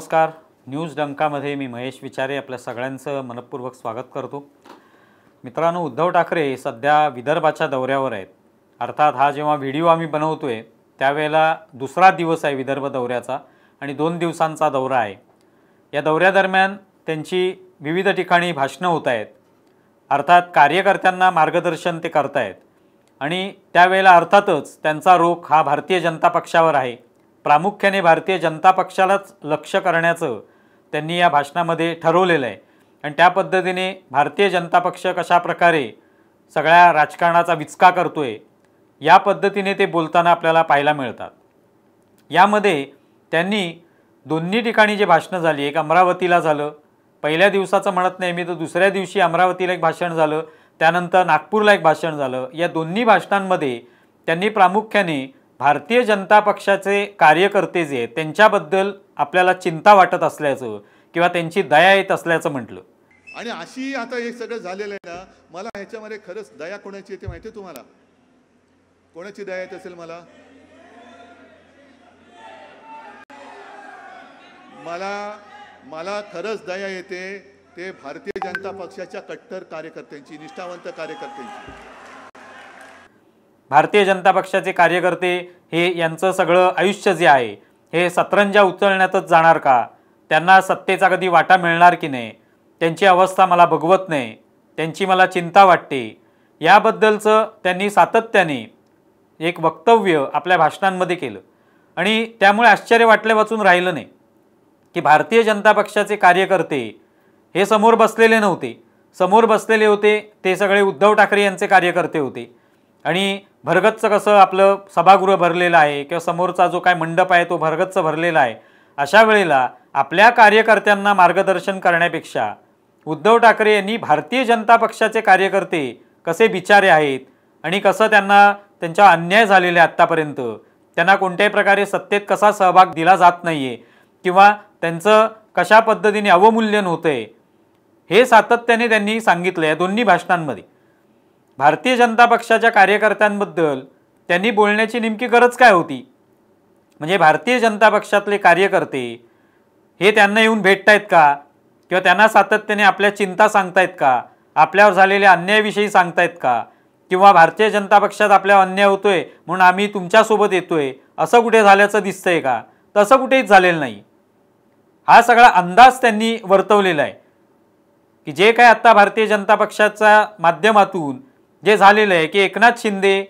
नमस्कार न्यूज डंकामध्ये मी महेश विचारे आपल्या सगळ्यांचं मनपूर्वक स्वागत करतो मित्रांनो उद्धव ठाकरे सध्या विदर्भाच्या दौऱ्यावर आहेत अर्थात हा जेव्हा व्हिडिओ आम्ही बनवतो आहे त्यावेळेला दुसरा दिवस आहे विदर्भ दौऱ्याचा आणि दोन दिवसांचा दौरा आहे या दौऱ्यादरम्यान त्यांची विविध ठिकाणी भाषणं होत आहेत अर्थात कार्यकर्त्यांना मार्गदर्शन ते करतायत आणि त्यावेळेला अर्थातच त्यांचा रोख हा भारतीय जनता पक्षावर आहे प्रामुख्याने भारतीय जनता पक्षालाच लक्ष करण्याचं त्यांनी या भाषणामध्ये ठरवलेलं आहे आणि त्या पद्धतीने भारतीय जनता पक्ष कशा प्रकारे सगळ्या राजकारणाचा विचका करतो आहे या पद्धतीने ते बोलताना आपल्याला पाहायला मिळतात यामध्ये त्यांनी दोन्ही ठिकाणी जे भाषणं झाली एक अमरावतीला झालं पहिल्या दिवसाचं म्हणत नाही मी तर दुसऱ्या दिवशी अमरावतीला एक भाषण झालं त्यानंतर नागपूरला एक भाषण झालं या दोन्ही भाषणांमध्ये त्यांनी प्रामुख्याने भारतीय जनता पक्षाचे कार्यकर्ते जे आहेत त्यांच्याबद्दल आपल्याला चिंता वाटत असल्याचं किंवा त्यांची दया येत असल्याचं म्हटलं आणि अशी आता हे सगळं झालेलं आहे ना मला ह्याच्यामध्ये खरंच दया कोणाची येते माहिती तुम्हाला कोणाची दया येत असेल मला मला मला खरंच दया येते ते भारतीय जनता पक्षाच्या कट्टर कार्यकर्त्यांची निष्ठावंत कार्यकर्त्यांची भारतीय जनता पक्षाचे कार्यकर्ते हे यांचं सगळं आयुष्य जे आहे हे सतरंजा उचलण्यातच जाणार का त्यांना सत्तेचा कधी वाटा मिळणार की नाही त्यांची अवस्था मला भगवत नाही त्यांची मला चिंता वाटते याबद्दलचं त्यांनी सातत्याने एक वक्तव्य आपल्या भाषणांमध्ये केलं आणि त्यामुळे आश्चर्य वाटले वाचून राहिलं नाही की भारतीय जनता पक्षाचे कार्यकर्ते हे समोर बसलेले नव्हते समोर बसलेले होते ते सगळे उद्धव ठाकरे यांचे कार्यकर्ते होते आणि भरगतचं कसं आपलं सभागृह भरलेलं आहे किंवा समोरचा जो काय मंडप आहे तो भरगतचं भरलेला आहे अशा वेळेला आपल्या कार्यकर्त्यांना मार्गदर्शन करण्यापेक्षा उद्धव ठाकरे यांनी भारतीय जनता पक्षाचे कार्यकर्ते कसे बिचारे आहेत आणि कसं त्यांना त्यांच्या अन्याय झालेला आहे आत्तापर्यंत त्यांना कोणत्याही प्रकारे सत्तेत कसा सहभाग दिला जात नाही आहे किंवा त्यांचं कशा पद्धतीने अवमूल्यन होतं आहे हे सातत्याने त्यांनी सांगितलं या दोन्ही भाषणांमध्ये भारतीय जनता पक्षाच्या कार्यकर्त्यांबद्दल त्यांनी बोलण्याची नेमकी गरज काय होती म्हणजे भारतीय जनता पक्षातले कार्यकर्ते हे त्यांना येऊन भेटतायत का किंवा त्यांना सातत्याने आपल्या चिंता सांगतायत का आपल्यावर झालेल्या अन्यायाविषयी सांगतायत का किंवा भारतीय जनता पक्षात आपल्या अन्याय होतोय म्हणून आम्ही तुमच्यासोबत येतोय असं कुठे झाल्याचं दिसतंय का तसं कुठेच झालेलं नाही हा सगळा अंदाज त्यांनी वर्तवलेला आहे की जे काय आत्ता भारतीय जनता पक्षाच्या माध्यमातून जे झालेलं आहे की एकनाथ शिंदे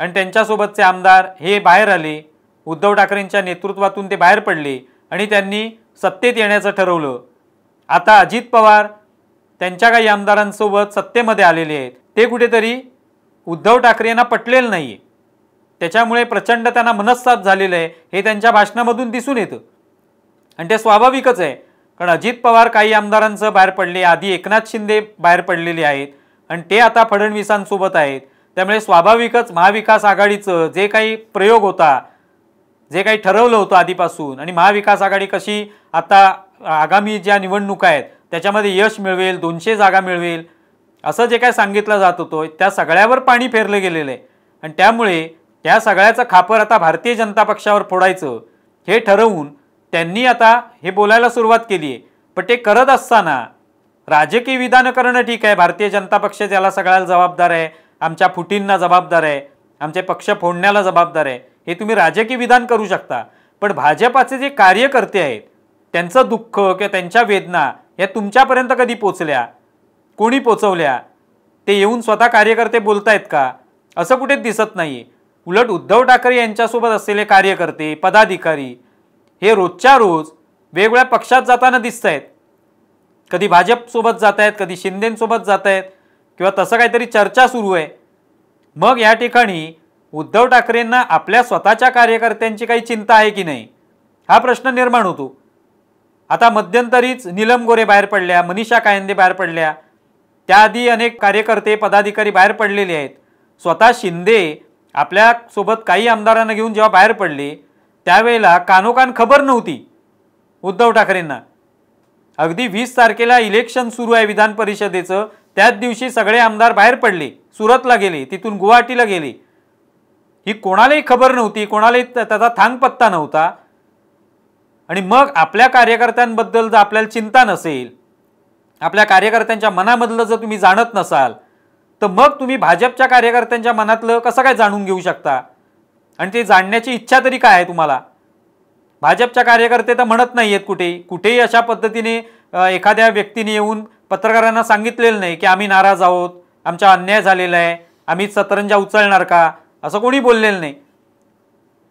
आणि त्यांच्यासोबतचे आमदार हे बाहेर आले उद्धव ठाकरेंच्या नेतृत्वातून ते बाहेर पडले आणि त्यांनी सत्तेत येण्याचं ठरवलं आता अजित पवार त्यांच्या काही आमदारांसोबत सत्तेमध्ये आलेले आहेत ते कुठेतरी उद्धव ठाकरे यांना पटलेलं नाही त्याच्यामुळे प्रचंड त्यांना मनस्ताप झालेलं आहे हे त्यांच्या भाषणामधून दिसून येतं आणि ते स्वाभाविकच आहे कारण अजित पवार काही आमदारांचं बाहेर पडले आधी एकनाथ शिंदे बाहेर पडलेले आहेत आणि ते आता फडणवीसांसोबत आहेत त्यामुळे स्वाभाविकच महाविकास आघाडीचं जे काही प्रयोग होता जे काही ठरवलं होतं आधीपासून आणि महाविकास आघाडी कशी आता आगामी ज्या निवडणुका आहेत त्याच्यामध्ये यश मिळवेल दोनशे जागा मिळवेल असं जे काय सांगितलं जात होतं त्या सगळ्यावर पाणी फेरलं गेलेलं आहे आणि त्यामुळे त्या सगळ्याचं खापर आता भारतीय जनता पक्षावर फोडायचं हे ठरवून त्यांनी आता हे बोलायला सुरुवात केली आहे पण ते करत असताना राजकीय विधानं करणं ठीक आहे भारतीय जनता पक्ष ज्याला सगळ्याला जबाबदार आहे आमच्या फुटींना जबाबदार आहे आमचे पक्ष फोडण्याला जबाबदार आहे हे तुम्ही राजकीय विधान करू शकता पण भाजपाचे जे कार्यकर्ते आहेत त्यांचं दुःख किंवा त्यांच्या वेदना या तुमच्यापर्यंत कधी पोचल्या कोणी पोचवल्या ते येऊन स्वतः कार्यकर्ते बोलतायत का असं कुठेच दिसत नाही उलट उद्धव ठाकरे यांच्यासोबत असलेले कार्यकर्ते पदाधिकारी हे रोजच्या रोज वेगवेगळ्या पक्षात जाताना दिसत आहेत कधी भाजपसोबत जात आहेत कधी शिंदेंसोबत जात आहेत किंवा तसं काहीतरी चर्चा सुरू आहे मग या ठिकाणी उद्धव ठाकरेंना आपल्या स्वतःच्या कार्यकर्त्यांची काही चिंता आहे की नाही हा प्रश्न निर्माण होतो आता मध्यंतरीच नीलम गोरे बाहेर पडल्या मनीषा कायंदे बाहेर पडल्या त्याआधी अनेक कार्यकर्ते पदाधिकारी बाहेर पडलेले आहेत स्वतः शिंदे आपल्यासोबत काही आमदारांना घेऊन जेव्हा बाहेर पडले त्यावेळेला कानोकान खबर नव्हती उद्धव ठाकरेंना अगदी वीस तारखेला इलेक्शन सुरू आहे विधान परिषदेचं त्याच दिवशी सगळे आमदार बाहेर पडले सुरतला गेले तिथून गुवाहाटीला गेले ही कोणालाही खबर नव्हती कोणालाही त्याचा थांग पत्ता नव्हता आणि मग आपल्या कार्यकर्त्यांबद्दल जर आपल्याला चिंता नसेल आपल्या कार्यकर्त्यांच्या मनामधलं जर तुम्ही जाणत नसाल तर मग तुम्ही भाजपच्या कार्यकर्त्यांच्या मनातलं कसं काय जाणून घेऊ शकता आणि ते जाणण्याची इच्छा तरी काय आहे तुम्हाला भाजपच्या कार्यकर्ते तर म्हणत नाही आहेत कुठेही कुठेही अशा पद्धतीने एखाद्या व्यक्तीने येऊन पत्रकारांना सांगितलेलं नाही की आम्ही नाराज आहोत आमचा अन्याय झालेला आहे आम्ही सतरंजा उचलणार का असं कोणी बोललेलं नाही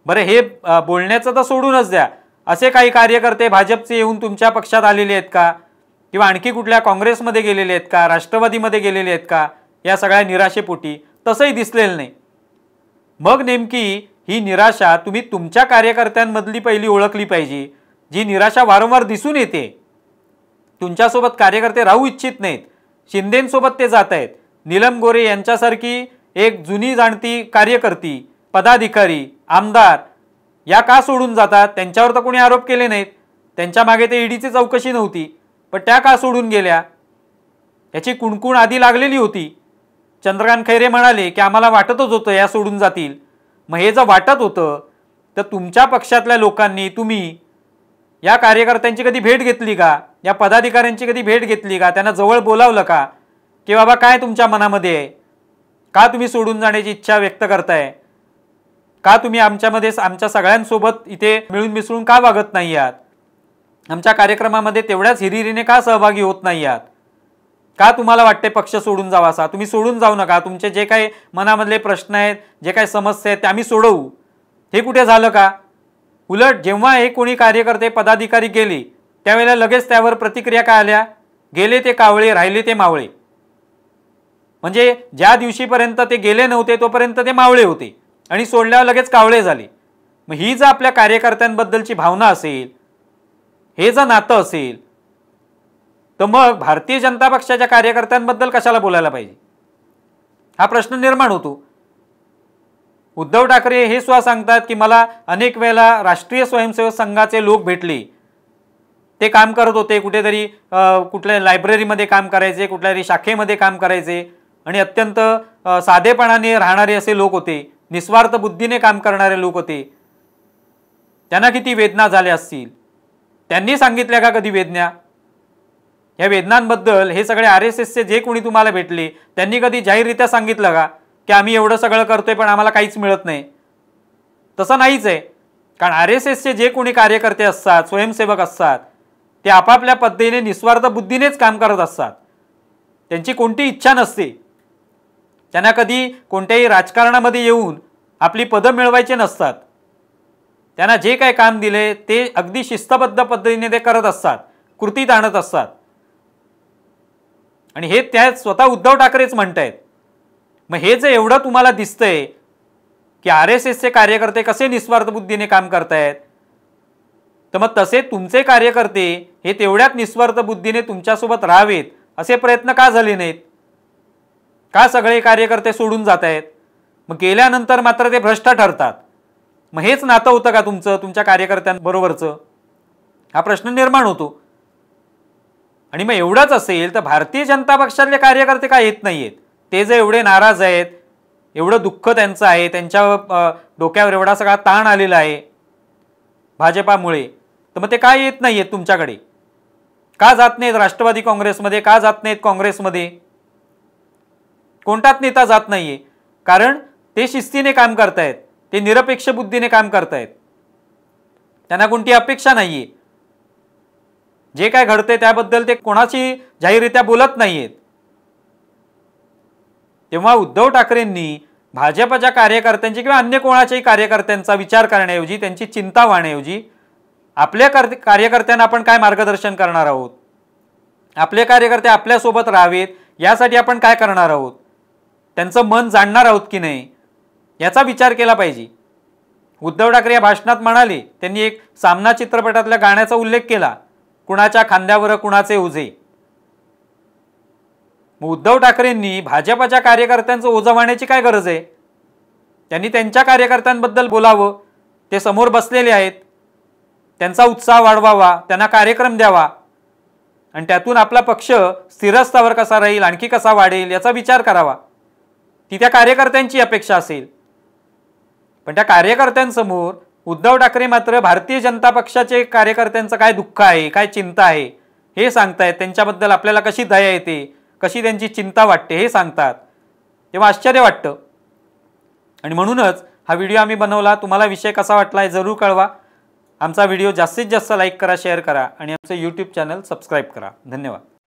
बरं हे बोलण्याचं तर सोडूनच द्या असे काही कार्यकर्ते भाजपचे येऊन तुमच्या पक्षात आलेले आहेत का किंवा आणखी कुठल्या काँग्रेसमध्ये गेलेले आहेत का राष्ट्रवादीमध्ये गेलेले आहेत का या सगळ्या निराशेपोटी तसंही दिसलेलं नाही मग नेमकी ही निराशा तुम्ही तुमच्या कार्यकर्त्यांमधली पहिली ओळखली पाहिजे जी निराशा वारंवार दिसून येते तुमच्यासोबत कार्यकर्ते राहू इच्छित नाहीत शिंदेंसोबत ते जात आहेत नीलम गोरे यांच्यासारखी एक जुनी जाणती कार्यकर्ती पदाधिकारी आमदार या का सोडून जातात त्यांच्यावर तर कोणी आरोप केले नाहीत त्यांच्या मागे ते ईडीची चौकशी नव्हती पण त्या का सोडून गेल्या याची कुणकुण आधी लागलेली होती चंद्रकांत खैरे म्हणाले की आम्हाला वाटतच होतं या सोडून जातील मग हे जर वाटत होतं तर तुमच्या पक्षातल्या लोकांनी तुम्ही या कार्यकर्त्यांची कधी भेट घेतली का या पदाधिकाऱ्यांची कधी भेट घेतली का त्यांना जवळ बोलावलं का की बाबा काय तुमच्या मनामध्ये आहे का तुम्ही सोडून जाण्याची इच्छा व्यक्त करताय का तुम्ही आमच्यामध्ये आमच्या सगळ्यांसोबत इथे मिळून मिसळून का वागत नाही आहात आमच्या कार्यक्रमामध्ये तेवढ्याच हिरिरीने का सहभागी होत नाही आहात का तुम्हाला वाटते पक्ष सोडून जावा असा तुम्ही सोडून जाऊ नका तुमचे जे काही मनामधले प्रश्न आहेत जे काही समस्या आहेत ते आम्ही सोडवू हे कुठे झालं का उलट जेव्हा हे कोणी कार्यकर्ते पदाधिकारी गेले त्यावेळेला लगेच त्यावर प्रतिक्रिया काय आल्या गेले ते कावळे राहिले ते मावळे म्हणजे ज्या दिवशीपर्यंत ते गेले नव्हते तोपर्यंत ते मावळे होते आणि सोडल्यावर लगेच कावळे झाले मग ही जर आपल्या कार्यकर्त्यांबद्दलची भावना असेल हे जर नातं असेल तर मग भारतीय जनता पक्षाच्या कार्यकर्त्यांबद्दल कशाला बोलायला पाहिजे हा प्रश्न निर्माण होतो उद्धव ठाकरे हे सुद्धा सांगतात की मला अनेक वेळेला राष्ट्रीय स्वयंसेवक संघाचे लोक भेटले ते काम करत होते कुठेतरी कुठल्या लायब्ररीमध्ये काम करायचे कुठल्या तरी शाखेमध्ये काम करायचे आणि अत्यंत साधेपणाने राहणारे असे लोक होते निस्वार्थ बुद्धीने काम करणारे लोक होते त्यांना किती वेदना झाल्या असतील त्यांनी सांगितल्या का कधी वेदना या वेदनांबद्दल हे सगळे आर एस एसचे जे कोणी तुम्हाला भेटले त्यांनी कधी जाहीररित्या सांगितलं का की आम्ही एवढं सगळं करतोय पण आम्हाला काहीच मिळत नाही तसं नाहीच आहे कारण आर एस एसचे जे कोणी कार्यकर्ते असतात स्वयंसेवक असतात ते आपापल्या पद्धतीने निस्वार्थ बुद्धीनेच काम करत असतात त्यांची कोणती इच्छा नसते त्यांना कधी कोणत्याही राजकारणामध्ये येऊन आपली पदं मिळवायचे नसतात त्यांना जे काय काम दिले ते अगदी शिस्तबद्ध पद्धतीने ते करत असतात कृतीत आणत असतात आणि हे त्या स्वतः उद्धव ठाकरेच म्हणत आहेत मग हे जे एवढं तुम्हाला दिसतंय की आर एस एसचे कार्यकर्ते कसे निस्वार्थ बुद्धीने काम करतायत तर मग तसे तुमचे कार्यकर्ते हे तेवढ्याच निस्वार्थ बुद्धीने तुमच्यासोबत राहावेत असे प्रयत्न का झाले नाहीत का सगळे कार्यकर्ते सोडून जात आहेत मग गेल्यानंतर मात्र ते भ्रष्ट ठरतात मग हेच नातं होतं का तुमचं तुमच्या कार्यकर्त्यांबरोबरचं हा प्रश्न निर्माण होतो आणि मग एवढंच असेल तर भारतीय जनता पक्षातले कार्यकर्ते काय येत नाही आहेत ते जे एवढे नाराज आहेत एवढं दुःख त्यांचं आहे त्यांच्या डोक्यावर एवढा सगळा ताण आलेला आहे भाजपामुळे तर मग ते काय येत नाही आहेत तुमच्याकडे का जात नाहीत राष्ट्रवादी काँग्रेसमध्ये का जात नाहीत काँग्रेसमध्ये कोणताच नेता जात नाही आहे कारण ते शिस्तीने काम करतायत ते निरपेक्ष बुद्धीने काम करतायत त्यांना कोणती अपेक्षा नाही आहे जे काय घडते त्याबद्दल ते कोणाशी जाहीरित्या बोलत नाहीयेत तेव्हा उद्धव ठाकरेंनी भाजपच्या कार्यकर्त्यांची किंवा अन्य कोणाच्याही कार्यकर्त्यांचा विचार करण्याऐवजी त्यांची चिंता वाहण्याऐवजी आपल्या कार्यकर्त्यांना आपण काय मार्गदर्शन करणार आहोत आपले कार्यकर्ते आपल्यासोबत राहावेत यासाठी आपण काय करणार आहोत त्यांचं मन जाणणार आहोत की नाही याचा विचार केला पाहिजे उद्धव ठाकरे या भाषणात म्हणाले त्यांनी एक सामना चित्रपटातल्या गाण्याचा उल्लेख केला कुणाच्या खांद्यावर कुणाचे ओझे मग उद्धव ठाकरेंनी भाजपाच्या कार्यकर्त्यांचं ओझं वाहण्याची काय गरज आहे त्यांनी त्यांच्या कार्यकर्त्यांबद्दल बोलावं ते समोर बसलेले आहेत त्यांचा उत्साह वाढवावा त्यांना कार्यक्रम द्यावा आणि त्यातून आपला पक्ष स्थिरस्तावर कसा राहील आणखी कसा वाढेल याचा विचार करावा ती त्या कार्यकर्त्यांची अपेक्षा असेल पण त्या कार्यकर्त्यांसमोर उद्धव ठाकरे मात्र भारतीय जनता पक्षाचे कार्यकर्त्यांचं काय दुःख आहे काय चिंता आहे हे सांगतायत त्यांच्याबद्दल आपल्याला कशी दया येते कशी त्यांची चिंता वाटते हे सांगतात तेव्हा आश्चर्य वाटतं आणि म्हणूनच हा व्हिडिओ आम्ही बनवला तुम्हाला विषय कसा वाटला आहे जरूर कळवा आमचा व्हिडिओ जास्तीत जास्त लाईक करा शेअर करा आणि आमचं यूट्यूब चॅनल सबस्क्राईब करा धन्यवाद